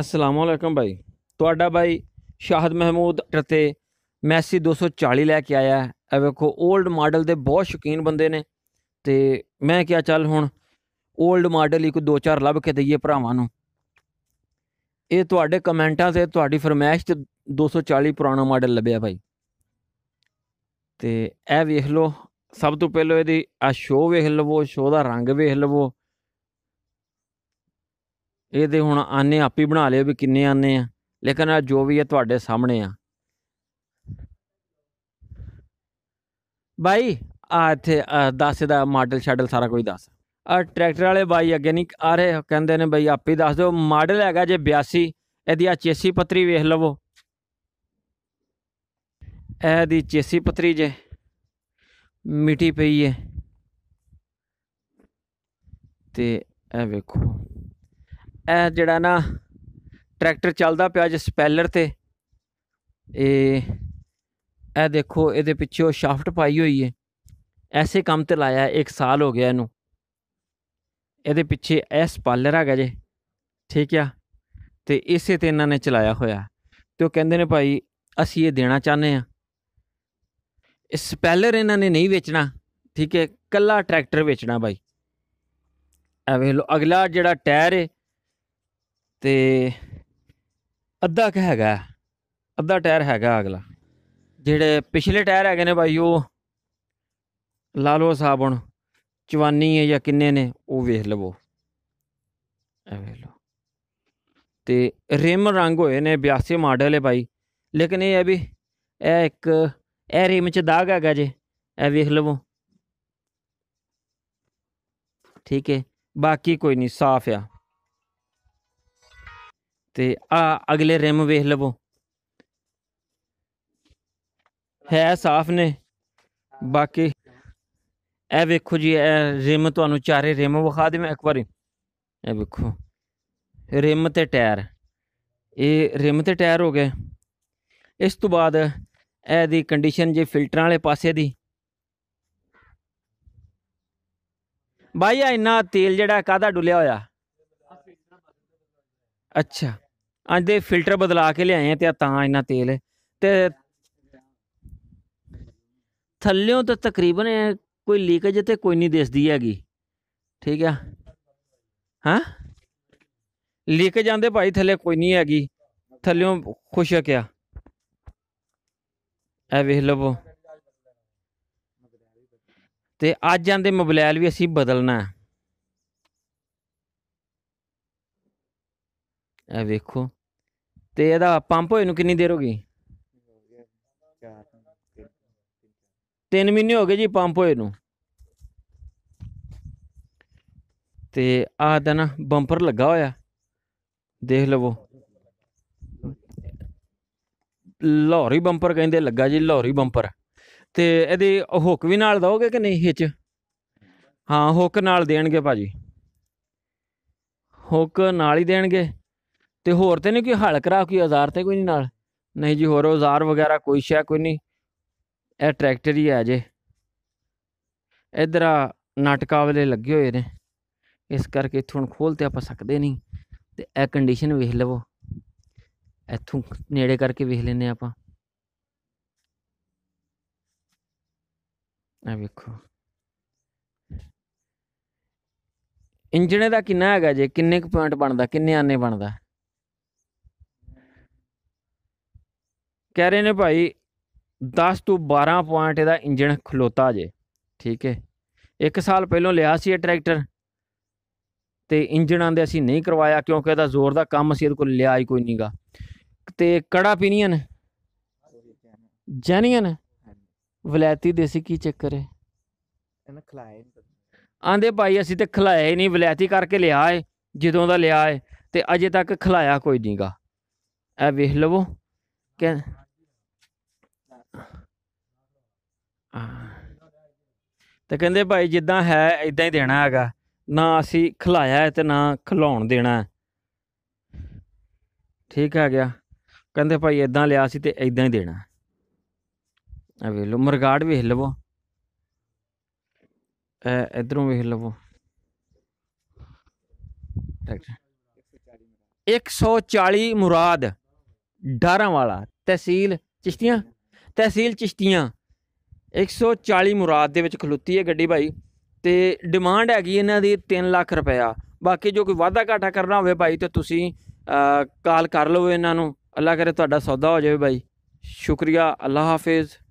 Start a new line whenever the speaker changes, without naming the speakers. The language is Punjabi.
ਅਸਲਾਮੁਅਲੈਕਮ ਭਾਈ ਤੁਹਾਡਾ ਭਾਈ ਸ਼ਾਹਦ ਮਹਿਮੂਦ ਤੇ ਮੈਸੀ 240 ਲੈ ਕੇ ਆਇਆ ਇਹ ਵੇਖੋ 올ਡ ਮਾਡਲ ਦੇ ਬਹੁਤ ਸ਼ੌਕੀਨ ਬੰਦੇ ਨੇ ਤੇ ਮੈਂ ਕਿਹਾ ਚੱਲ ਹੁਣ 올ਡ ਮਾਡਲ ਹੀ ਕੋ ਦੋ ਚਾਰ ਲੱਭ ਕੇ ਦਈਏ ਭਰਾਵਾਂ ਨੂੰ ਇਹ ਤੁਹਾਡੇ ਕਮੈਂਟਾਂ ਤੇ ਤੁਹਾਡੀ ਫਰਮਾਇਸ਼ ਤੇ 240 ਪੁਰਾਣਾ ਮਾਡਲ ਲੱਭਿਆ ਭਾਈ ਤੇ ਇਹ ਵੇਖ ਲਓ ਸਭ ਤੋਂ ਪਹਿਲਾਂ ਇਹਦੀ ਆ ਸ਼ੋ ਵੇਖ ਲਵੋ ਸ਼ੋ ਦਾ ਰੰਗ ਵੇਖ ਲਵੋ ਇਹਦੇ ਹੁਣ ਆਨੇ ਆਪੀ ਬਣਾ ਲਿਓ ਵੀ ਕਿੰਨੇ ਆਨੇ ਆ ਲੇਕਿਨ ਆ ਜੋ ਵੀ ਹੈ ਤੁਹਾਡੇ ਸਾਹਮਣੇ ਆ ਬਾਈ ਆ ਇੱਥੇ ਦੱਸ ਦਾ ਮਾਡਲ ਸ਼ਾਡਲ ਸਾਰਾ ਕੁਝ ਦੱਸ ਆ ਟਰੈਕਟਰ ਵਾਲੇ ਬਾਈ ਅੱਗੇ ਨਹੀਂ ਆ ਰਹੇ ਕਹਿੰਦੇ ਨੇ ਬਈ ਆਪੀ ਦੱਸ ਦਿਓ ਮਾਡਲ ਹੈਗਾ ਜੇ 82 ਇਹਦੀ ਆ ਚੇਸੀ ਪਤਰੀ ਵੇਖ ਲਵੋ ਇਹਦੀ ਚੇਸੀ ਪਤਰੀ ਜੇ ਮਿੱਟੀ ਪਈ ਹੈ ਤੇ ਇਹ ਵੇਖੋ ਇਹ ਜਿਹੜਾ ਨਾ ਟਰੈਕਟਰ ਚੱਲਦਾ ਪਿਆ ਜਿਸ ਸਪੈਲਰ ਤੇ ਇਹ ਇਹ ਦੇਖੋ ਇਹਦੇ ਪਿੱਛੇ ਉਹ ਸ਼ਾਫਟ ਪਾਈ ਹੋਈ ਹੈ ਐਸੇ ਕੰਮ ਤੇ ਲਾਇਆ 1 ਸਾਲ ਹੋ ਗਿਆ ਇਹਨੂੰ ਇਹਦੇ ਪਿੱਛੇ ਇਹ ਸਪੈਲਰ ਹੈਗਾ ਜੇ ਠੀਕ ਆ ਤੇ ਇਸੇ ਤੇ ਇਹਨਾਂ ਨੇ ਚਲਾਇਆ ਹੋਇਆ ਤੇ ਉਹ ਕਹਿੰਦੇ ਨੇ ਭਾਈ ਅਸੀਂ ਇਹ ਦੇਣਾ ਚਾਹੁੰਦੇ ਆ ਇਸ ਸਪੈਲਰ ਇਹਨਾਂ ਨੇ ਨਹੀਂ ਵੇਚਣਾ ਠੀਕ ਹੈ ਕੱਲਾ ਟਰੈਕਟਰ ਵੇਚਣਾ ਭਾਈ ਐਵੇਂ ਲੋ ਅਗਲਾ ਜਿਹੜਾ ਟਾਇਰ ਹੈ ਤੇ ਅੱਧਾ ਕ ਹੈਗਾ ਅੱਧਾ ਟਾਇਰ ਹੈਗਾ ਅਗਲਾ ਜਿਹੜੇ ਪਿਛਲੇ ਟਾਇਰ ਹੈਗੇ ਨੇ ਭਾਈ ਉਹ ਲਾ ਲਓ ਹਿਸਾਬ ਹੁਣ 54 ਹੈ ਜਾਂ ਕਿੰਨੇ ਨੇ ਉਹ ਵੇਖ ਲਵੋ ਐ ਵੇਖ ਲਓ ਤੇ ਰਿਮ ਰੰਗ ਹੋਏ ਨੇ 82 ਮਾਡਲ ਹੈ ਭਾਈ ਲੇਕਿਨ ਇਹ ਹੈ ਵੀ ਇਹ ਇੱਕ ਇਹ ਰਿਮ ਚ ਦਾਗ ਹੈਗਾ ਜੇ ਇਹ ਵੇਖ ਲਵੋ ਠੀਕ ਹੈ ਬਾਕੀ ਕੋਈ ਨਹੀਂ ਸਾਫ਼ ਆ ਤੇ ਆ ਅਗਲੇ ਰਿਮ ਵੇਖ ਲਵੋ ਹੈ ਸਾਫ਼ ਨੇ ਬਾਕੀ ਇਹ ਵੇਖੋ ਜੀ ਇਹ ਰਿਮ ਤੁਹਾਨੂੰ ਚਾਰੇ ਰਿਮ ਵਿਖਾ ਦੇ ਮੈਂ ਇੱਕ ਵਾਰੀ ਇਹ ਵੇਖੋ ਰਿਮ ਤੇ ਟਾਇਰ ਇਹ ਰਿਮ ਤੇ ਟਾਇਰ ਹੋ ਗਏ ਇਸ ਤੋਂ ਬਾਅਦ ਇਹ ਦੀ ਕੰਡੀਸ਼ਨ ਜੇ ਫਿਲਟਰਾਂ ਵਾਲੇ ਪਾਸੇ ਦੀ ਭਾਈ ਆ ਇੰਨਾ ਤੇਲ ਜਿਹੜਾ ਕਾਦਾ ਡੁੱਲਿਆ ਹੋਇਆ ਅੱਛਾ ਅੱਜ ਦੇ ਫਿਲਟਰ ਬਦਲਾ ਕੇ ਲਿਆਏ ਆ ਤੇ ਤਾਂ ਇੰਨਾ ਤੇਲ ਤੇ ਥੱਲਿਓਂ ਤਾਂ ਤਕਰੀਬਨ ਕੋਈ ਲੀਕੇਜ ਤੇ ਕੋਈ ਨਹੀਂ ਦਿਸਦੀ ਹੈਗੀ ਠੀਕ ਆ ਹਾਂ ਲੀਕੇ ਜਾਂਦੇ ਭਾਈ ਥੱਲੇ ਕੋਈ ਨਹੀਂ ਹੈਗੀ ਥੱਲਿਓਂ ਖੁਸ਼ਕ ਆ ਐ ਵੇਖ ਲਵੋ ਤੇ ਅੱਜ ਆਂਦੇ ਮੋਬਾਈਲ ਵੀ ਅਸੀਂ ਬਦਲਣਾ ਹੈ ਆ ਵੇਖੋ ਤੇ ਇਹਦਾ ਪੰਪ ਹੋਏ ਨੂੰ ਕਿੰਨੀ ਦੇਰ ਹੋ ਗਈ 3 ਮਹੀਨੇ ਹੋ ਗਏ ਜੀ ਪੰਪ ਹੋਏ ਨੂੰ ਤੇ ਆਹ ਦਾ ਨਾ ਬੰਪਰ ਲੱਗਾ ਹੋਇਆ ਦੇਖ ਲਵੋ ਲੋਰੀ ਬੰਪਰ ਕਹਿੰਦੇ ਲੱਗਾ ਜੀ ਲੋਰੀ ਬੰਪਰ ਤੇ ਇਹਦੇ ਹੁੱਕ ਵੀ ਨਾਲ ਦੋਗੇ ਕਿ ਨਹੀਂ ਹਿੱਚ ਹਾਂ ਹੁੱਕ ਨਾਲ ਦੇਣਗੇ ਭਾਜੀ ਹੁੱਕ ਨਾਲ ਹੀ ਦੇਣਗੇ ਤੇ ਹੋਰ ਤੇ ਨਹੀਂ ਕੋਈ ਹਲ ਕਰਾ ਕੋਈ ਔਜ਼ਾਰ ਤੇ ਕੋਈ ਨਹੀਂ ਨਾਲ ਨਹੀਂ ਜੀ ਹੋਰ ਔਜ਼ਾਰ ਵਗੈਰਾ ਕੋਈ ਸ਼ੈ ਕੋਈ ਨਹੀਂ ਇਹ ਟਰੈਕਟਰ ਹੀ ਆ ਜੇ ਇਧਰ ਆ ਨਾਟਕਾ ਵਾਲੇ ਲੱਗੇ ਹੋਏ ਨੇ ਇਸ ਕਰਕੇ ਇਥੋਂ ਖੋਲ ਤੇ ਆਪਾਂ ਸਕਦੇ ਨਹੀਂ ਤੇ ਇਹ ਕੰਡੀਸ਼ਨ ਵੇਖ ਲਵੋ ਇਥੋਂ ਨੇੜੇ ਕਰਕੇ ਵੇਖ ਲੈਨੇ ਆਪਾਂ ਆ ਵੇਖੋ ਇੰਜਣੇ ਦਾ ਕਿੰਨਾ ਹੈਗਾ ਜੇ ਕਿੰਨੇ ਕੁ ਪੁਆਇੰਟ ਬਣਦਾ ਕਿੰਨੇ ਆਨੇ ਬਣਦਾ ਕਹਿ ਰਹੇ ਨੇ ਭਾਈ 10 ਤੋਂ 12 ਪੁਆਇੰਟ ਇਹਦਾ ਇੰਜਣ ਖਲੋਤਾ ਜੇ ਠੀਕ ਹੈ ਇੱਕ ਸਾਲ ਪਹਿਲਾਂ ਲਿਆ ਸੀ ਇਹ ਟਰੈਕਟਰ ਤੇ ਇੰਜਣਾਂ ਦੇ ਅਸੀਂ ਨਹੀਂ ਕਰਵਾਇਆ ਕਿਉਂਕਿ ਇਹਦਾ ਜ਼ੋਰ ਦਾ ਕੰਮ ਸੀ ਇਹਦੇ ਕੋਲ ਲਿਆ ਹੀ ਕੋਈ ਨਹੀਂਗਾ ਤੇ ਕੜਾ ਪੀਨੀਅਨ ਜੈਨੀਅਨ ਵਲੈਤੀ ਦੇਸੀ ਕੀ ਚੱਕਰ ਹੈ ਇਹਨਾਂ ਖਲਾਏ ਆਂਦੇ ਭਾਈ ਅਸੀਂ ਤੇ ਖਲਾਇਆ ਹੀ ਨਹੀਂ ਵਲੈਤੀ ਕਰਕੇ ਲਿਆ ਏ ਜਦੋਂ ਦਾ ਲਿਆ ਏ ਤੇ ਅਜੇ ਤੱਕ ਖਲਾਇਆ ਕੋਈ ਨਹੀਂਗਾ ਇਹ ਵੇਖ ਲਵੋ ਕਿ ਤੇ ਕਹਿੰਦੇ ਭਾਈ ਜਿੱਦਾਂ ਹੈ ਇਦਾਂ ਹੀ ਦੇਣਾ ਹੈਗਾ ਨਾ ਅਸੀਂ ਖਲਾਇਆ ਤੇ ਨਾ ਖਲਾਉਣ ਦੇਣਾ ਠੀਕ ਹੈ ਗਿਆ ਕਹਿੰਦੇ ਭਾਈ ਇਦਾਂ ਲਿਆ ਸੀ ਤੇ ਇਦਾਂ ਹੀ ਦੇਣਾ ਆ ਵੇ ਲੋ ਮਰਗਾੜ ਵੇਖ ਲਵੋ ਐ ਇਧਰੋਂ ਵੇਖ ਲਵੋ 140 ਮੁਰਾਦ ਡਾਰਾਂ ਵਾਲਾ ਤਹਿਸੀਲ ਚਿਸ਼ਤੀਆਂ ਤਹਿਸੀਲ ਚਿਸ਼ਤੀਆਂ 140 ਮੁਰਾਦ ਦੇ ਵਿੱਚ ਖਲੋਤੀ ਹੈ ਗੱਡੀ ਭਾਈ ਤੇ ਡਿਮਾਂਡ ਹੈਗੀ ਇਹਨਾਂ ਦੀ 3 ਲੱਖ ਰੁਪਇਆ ਬਾਕੀ ਜੋ ਕੋਈ ਵਾਅਦਾ ਘਾਟਾ ਕਰਨਾ ਹੋਵੇ ਭਾਈ ਤੇ ਤੁਸੀਂ ਕਾਲ ਕਰ ਲਓ ਇਹਨਾਂ ਨੂੰ ਅੱਲਾ ਕਰੇ ਤੁਹਾਡਾ ਸੌਦਾ ਹੋ ਜਾਵੇ ਭਾਈ ਸ਼ੁਕਰੀਆ ਅੱਲਾ ਹਾਫਿਜ਼